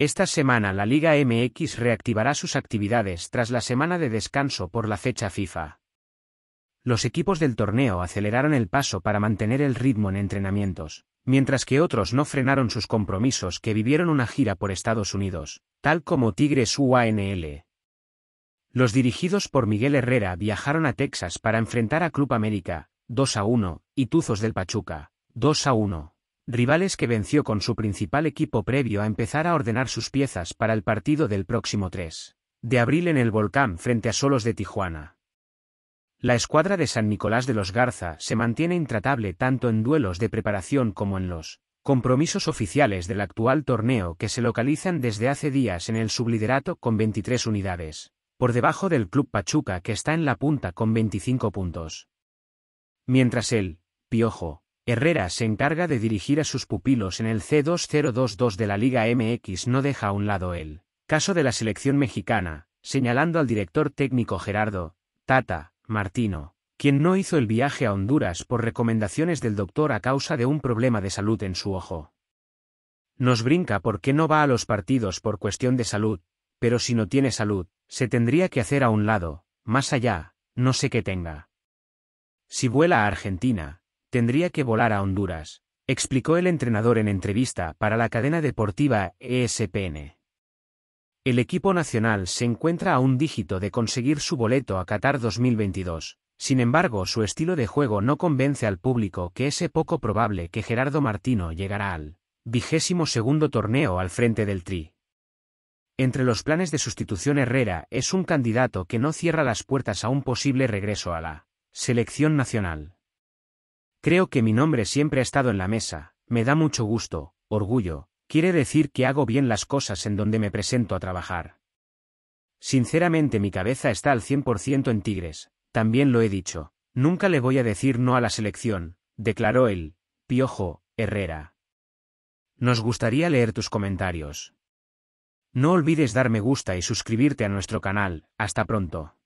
Esta semana la Liga MX reactivará sus actividades tras la semana de descanso por la fecha FIFA. Los equipos del torneo aceleraron el paso para mantener el ritmo en entrenamientos, mientras que otros no frenaron sus compromisos que vivieron una gira por Estados Unidos, tal como Tigres UANL. Los dirigidos por Miguel Herrera viajaron a Texas para enfrentar a Club América, 2 a 1, y Tuzos del Pachuca, 2 a 1 rivales que venció con su principal equipo previo a empezar a ordenar sus piezas para el partido del próximo 3 de abril en el Volcán frente a Solos de Tijuana. La escuadra de San Nicolás de los Garza se mantiene intratable tanto en duelos de preparación como en los compromisos oficiales del actual torneo que se localizan desde hace días en el subliderato con 23 unidades, por debajo del Club Pachuca que está en la punta con 25 puntos. Mientras el Piojo, Herrera se encarga de dirigir a sus pupilos en el C2022 de la Liga MX no deja a un lado el caso de la selección mexicana, señalando al director técnico Gerardo Tata Martino, quien no hizo el viaje a Honduras por recomendaciones del doctor a causa de un problema de salud en su ojo. Nos brinca por qué no va a los partidos por cuestión de salud, pero si no tiene salud, se tendría que hacer a un lado, más allá, no sé qué tenga. Si vuela a Argentina, Tendría que volar a Honduras, explicó el entrenador en entrevista para la cadena deportiva ESPN. El equipo nacional se encuentra a un dígito de conseguir su boleto a Qatar 2022. Sin embargo, su estilo de juego no convence al público que es poco probable que Gerardo Martino llegará al vigésimo segundo torneo al frente del Tri. Entre los planes de sustitución Herrera es un candidato que no cierra las puertas a un posible regreso a la selección nacional. Creo que mi nombre siempre ha estado en la mesa, me da mucho gusto, orgullo, quiere decir que hago bien las cosas en donde me presento a trabajar. Sinceramente mi cabeza está al 100% en Tigres, también lo he dicho, nunca le voy a decir no a la selección, declaró él, Piojo, Herrera. Nos gustaría leer tus comentarios. No olvides dar me gusta y suscribirte a nuestro canal, hasta pronto.